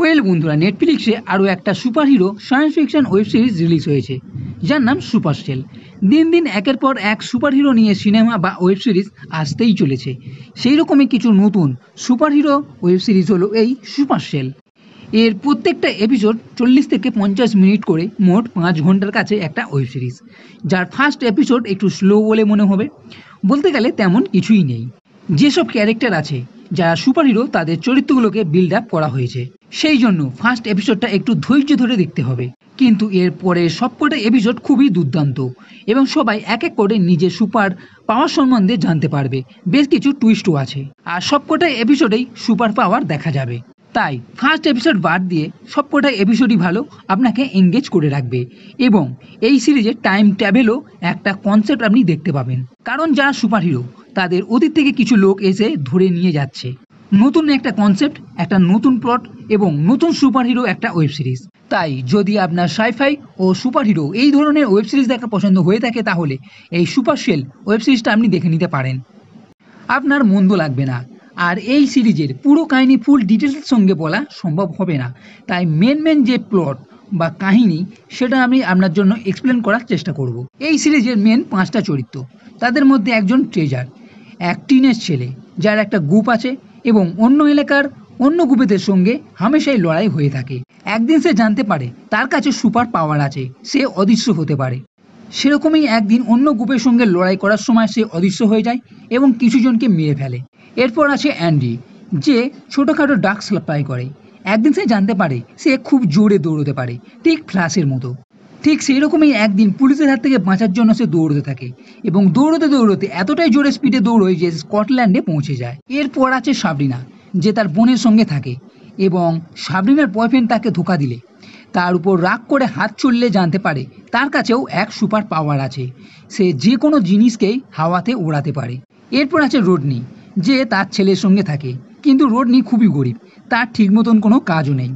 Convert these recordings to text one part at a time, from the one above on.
Well বন্ধুরা নেটফ্লিক্সে আরও একটা super hero science fiction web series release হয়েছে যার নাম সুপার সেল দিন দিন একের পর এক সুপার হিরো নিয়ে সিনেমা বা ওয়েব সিরিজ আসতেই চলেছে সেই রকমই কিছু নতুন সুপার হিরো ওয়েব সিরিজ হলো এই সুপার সেল এর প্রত্যেকটা এপিসোড চল্লিশ থেকে পঞ্চাশ মিনিট করে মোট পাঁচ ঘন্টার কাছে একটা ওয়েব সিরিজ যার ফার্স্ট এপিসোড একটু স্লো বলে মনে হবে বলতে গেলে তেমন কিছুই নেই যেসব ক্যারেক্টার আছে যারা সুপার হিরো তাদের চরিত্রগুলোকে বিল্ড আপ করা হয়েছে সেই জন্য ফার্স্ট এপিসোডটা একটু ধৈর্য ধরে দেখতে হবে কিন্তু এর পরে সবকটা এপিসোড খুবই দুর্দান্ত এবং সবাই এক এক করে নিজের সুপার পাওয়ার সম্বন্ধে জানতে পারবে বেশ কিছু টুইস্টও আছে আর সবকটা এপিসোডেই সুপার পাওয়ার দেখা যাবে তাই ফার্স্ট এপিসোড বাদ দিয়ে সবকটা এপিসোডই ভালো আপনাকে এঙ্গেজ করে রাখবে এবং এই সিরিজে টাইম ট্যাবেলও একটা কনসেপ্ট আপনি দেখতে পাবেন কারণ যারা সুপার হিরো তাদের অতীত থেকে কিছু লোক এসে ধরে নিয়ে যাচ্ছে নতুন একটা কনসেপ্ট একটা নতুন প্লট এবং নতুন সুপার হিরো একটা ওয়েব সিরিজ তাই যদি আপনার সাইফাই ও সুপার হিরো এই ধরনের ওয়েব সিরিজ দেখা পছন্দ হয়ে থাকে তাহলে এই সুপার সেল ওয়েব সিরিজটা আপনি দেখে নিতে পারেন আপনার মন্দ লাগবে না আর এই সিরিজের পুরো কাহিনী ফুল ডিটেলসের সঙ্গে বলা সম্ভব হবে না তাই মেন মেন যে প্লট বা কাহিনী সেটা আমি আপনার জন্য এক্সপ্লেন করার চেষ্টা করব। এই সিরিজের মেন পাঁচটা চরিত্র তাদের মধ্যে একজন ট্রেজার এক টিনের ছেলে যার একটা গ্রুপ আছে এবং অন্য এলাকার অন্য গ্রুপেদের সঙ্গে হামেশাই লড়াই হয়ে থাকে একদিন সে জানতে পারে তার কাছে সুপার পাওয়ার আছে সে অদৃশ্য হতে পারে সেরকমই একদিন অন্য গ্রুপের সঙ্গে লড়াই করার সময় সে অদৃশ্য হয়ে যায় এবং কিছুজনকে মেরে ফেলে এরপর আছে অ্যান্ডি যে ছোটোখাটো ডাক সাপ্লাই করে একদিন সে জানতে পারে সে খুব জোরে দৌড়তে পারে ঠিক ফ্লাশের মতো ঠিক সেই রকমই একদিন পুলিশের হাত থেকে বাঁচার জন্য সে দৌড়তে থাকে এবং দৌড়তে দৌড়তে এতটাই জোরে স্পিডে দৌড়োয় যে স্কটল্যান্ডে পৌঁছে যায় এরপর আছে সাবরিনা যে তার বোনের সঙ্গে থাকে এবং সাবরিনার বয়ফ্রেন্ড তাকে ধোকা দিলে তার উপর রাগ করে হাত চললে জানতে পারে তার কাছেও এক সুপার পাওয়ার আছে সে যে কোনো জিনিসকেই হাওয়াতে ওড়াতে পারে এরপর আছে রোডনি যে তার ছেলের সঙ্গে থাকে কিন্তু রোডনি খুবই গরিব তার ঠিক মতন কোনো কাজও নেই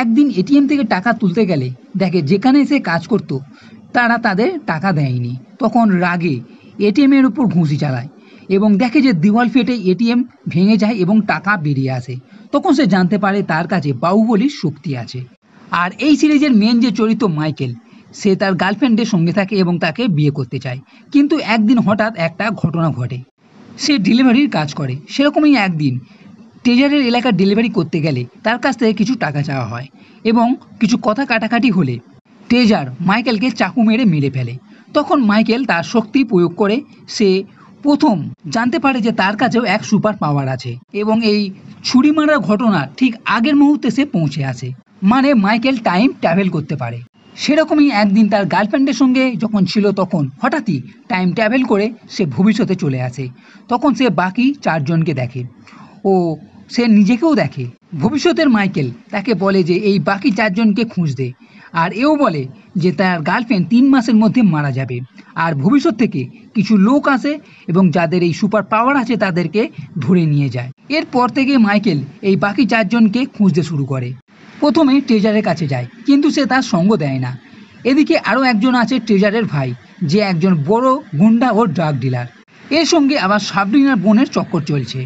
একদিন এটিএম থেকে টাকা তুলতে গেলে দেখে যেখানে সে কাজ করত তারা তাদের টাকা দেয়নি তখন রাগে এটিএমের উপর ঘুষি চালায় এবং দেখে যে দেওয়াল ফেটে এটিএম ভেঙে যায় এবং টাকা বেরিয়ে আসে তখন সে জানতে পারে তার কাছে বাহুবলীর শক্তি আছে আর এই সিরিজের মেন যে চরিত্র মাইকেল সে তার গার্লফ্রেন্ডের সঙ্গে থাকে এবং তাকে বিয়ে করতে চায় কিন্তু একদিন হঠাৎ একটা ঘটনা ঘটে সে ডেলিভারির কাজ করে সেরকমই একদিন ট্রেজারের এলাকা ডেলিভারি করতে গেলে তার কাছ থেকে কিছু টাকা চাওয়া হয় এবং কিছু কথা কাটাকাটি হলে ট্রেজার মাইকেলকে চাকু মেরে মেরে ফেলে তখন মাইকেল তার শক্তি প্রয়োগ করে সে প্রথম জানতে পারে যে তার কাছেও এক সুপার পাওয়ার আছে এবং এই ছুরি মারার ঘটনা ঠিক আগের মুহূর্তে সে পৌঁছে আছে মানে মাইকেল টাইম ট্রাভেল করতে পারে সেরকমই একদিন তার গার্লফ্রেন্ডের সঙ্গে যখন ছিল তখন হঠাৎই টাইম ট্রাভেল করে সে ভবিষ্যতে চলে আসে তখন সে বাকি চারজনকে দেখে ও সে নিজেকেও দেখে ভবিষ্যতের মাইকেল তাকে বলে যে এই বাকি চারজনকে দে আর এও বলে যে তার গার্লফ্রেন্ড তিন মাসের মধ্যে মারা যাবে আর ভবিষ্যৎ থেকে কিছু লোক আসে এবং যাদের এই সুপার পাওয়ার আছে তাদেরকে ধরে নিয়ে যায় এরপর থেকে মাইকেল এই বাকি চারজনকে খুঁজতে শুরু করে প্রথমে ট্রেজারের কাছে যায় কিন্তু সে তার সঙ্গ দেয় না এদিকে আরও একজন আছে ট্রেজারের ভাই যে একজন বড় গুন্ডা ও ড্রাগ ডিলার এর সঙ্গে আবার সাবরিনার বোনের চক্কর চলছে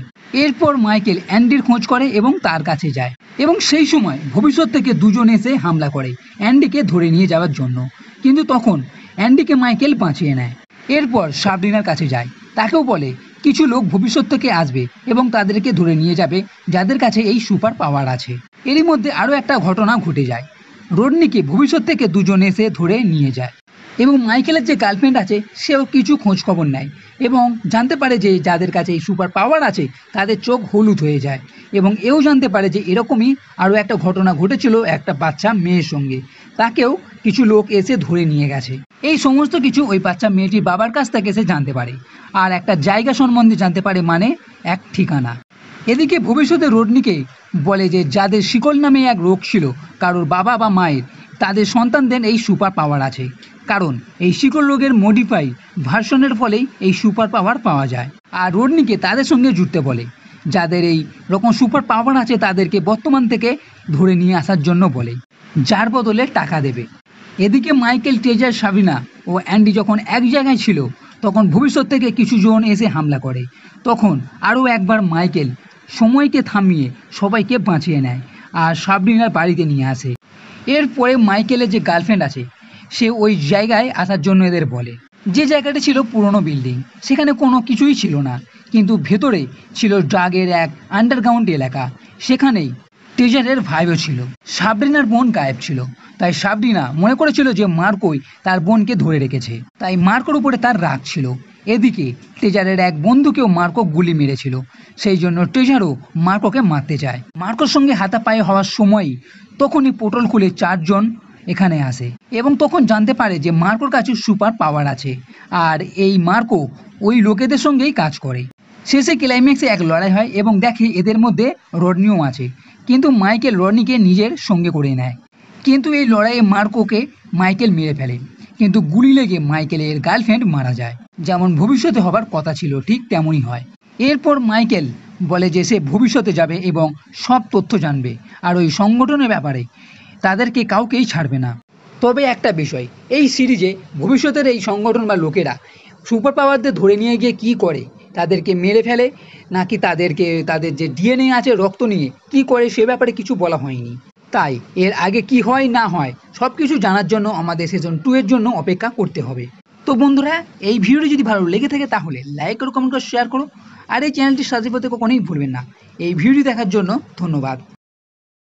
এরপর মাইকেল অ্যান্ডির খোঁজ করে এবং তার কাছে যায় এবং সেই সময় ভবিষ্যৎ থেকে দুজন এসে হামলা করে অ্যান্ডিকে ধরে নিয়ে যাওয়ার জন্য কিন্তু তখন অ্যান্ডিকে মাইকেল বাঁচিয়ে নেয় এরপর সাবরিনার কাছে যায় তাকেও বলে কিছু লোক ভবিষ্যৎ থেকে আসবে এবং তাদেরকে ধরে নিয়ে যাবে যাদের কাছে এই সুপার পাওয়ার আছে এরই মধ্যে আরও একটা ঘটনা ঘটে যায় রোডনিকে ভবিষ্যৎ থেকে দুজন এসে ধরে নিয়ে যায় এবং মাইকেলের যে গার্লফ্রেন্ড আছে সেও কিছু খোঁজ খবর নেয় এবং জানতে পারে যে যাদের কাছে এই সুপার পাওয়ার আছে তাদের চোখ হলুদ হয়ে যায় এবং এও জানতে পারে যে এরকমই আরও একটা ঘটনা ঘটেছিল একটা বাচ্চা মেয়ের সঙ্গে তাকেও কিছু লোক এসে ধরে নিয়ে গেছে এই সমস্ত কিছু ওই বাচ্চা মেয়েটির বাবার কাছ থেকে সে জানতে পারে আর একটা জায়গা সম্বন্ধে জানতে পারে মানে এক ঠিকানা এদিকে ভবিষ্যতে রোডনিকে বলে যে যাদের শিকল নামে এক রোগ ছিল কারোর বাবা বা মায়ের তাদের সন্তানদের এই সুপার পাওয়ার আছে কারণ এই শিকল রোগের মডিফাই ভার্সনের ফলেই এই সুপার পাওয়ার পাওয়া যায় আর রোডনিকে তাদের সঙ্গে জুটতে বলে যাদের এই রকম সুপার পাওয়ার আছে তাদেরকে বর্তমান থেকে ধরে নিয়ে আসার জন্য বলে যার বদলে টাকা দেবে এদিকে মাইকেল টেজার সাবিনা ও অ্যান্ডি যখন এক জায়গায় ছিল তখন ভবিষ্যৎ থেকে কিছু জন এসে হামলা করে তখন আরও একবার মাইকেল সময়কে থামিয়ে সবাইকে বাঁচিয়ে নেয় আর সাবরিনার বাড়িতে নিয়ে আসে এরপরে মাইকেলের যে গার্লফ্রেন্ড আছে সে ওই জায়গায় আসার জন্য এদের বলে যে জায়গাটি ছিল পুরনো বিল্ডিং সেখানে কোনো কিছুই ছিল না কিন্তু ভেতরে ছিল ড্রাগের এক আন্ডারগ্রাউন্ড এলাকা সেখানেই টেজারের ভাইও ছিল সাবরিনার বোন গায়েব ছিল তাই সাবরিনা মনে করেছিল যে মার্কোই তার বোনকে ধরে রেখেছে তাই মার্কোর উপরে তার রাগ ছিল এদিকে টেজারের এক বন্ধুকেও মার্কো গুলি মেরেছিল সেই জন্য টেজারও মার্কোকে মারতে যায় মার্কোর সঙ্গে হাতাপায়ে হওয়ার সময় তখনই পোটল খুলে চারজন এখানে আসে এবং তখন জানতে পারে যে মার্কোর কাছে সুপার পাওয়ার আছে আর এই মার্কো ওই লোকেদের সঙ্গেই কাজ করে শেষে ক্লাইম্যাক্সে এক লড়াই হয় এবং দেখে এদের মধ্যে রডনিও আছে কিন্তু মাইকেল রডনিকে নিজের সঙ্গে করে নেয় কিন্তু এই লড়াইয়ে মার্কোকে মাইকেল মেরে ফেলে কিন্তু গুলি লেগে মাইকেলের গার্লফ্রেন্ড মারা যায় যেমন ভবিষ্যতে হবার কথা ছিল ঠিক তেমনই হয় এরপর মাইকেল বলে যে সে ভবিষ্যতে যাবে এবং সব তথ্য জানবে আর ওই সংগঠনের ব্যাপারে তাদেরকে কাউকেই ছাড়বে না তবে একটা বিষয় এই সিরিজে ভবিষ্যতের এই সংগঠন বা লোকেরা সুপার পাওয়ারদের ধরে নিয়ে গিয়ে কি করে তাদেরকে মেরে ফেলে নাকি তাদেরকে তাদের যে ডিএনএ আছে রক্ত নিয়ে কি করে সে ব্যাপারে কিছু বলা হয়নি তাই এর আগে কি হয় না হয় সব কিছু জানার জন্য আমাদের সেজন টু এর জন্য অপেক্ষা করতে হবে তো বন্ধুরা এই ভিডিওটি যদি ভালো লেগে থাকে তাহলে লাইক করো কমেন্ট করো শেয়ার করো আর এই চ্যানেলটি সাবস্ক্রাইব করতে কখনোই ভুলবেন না এই ভিডিও দেখার জন্য ধন্যবাদ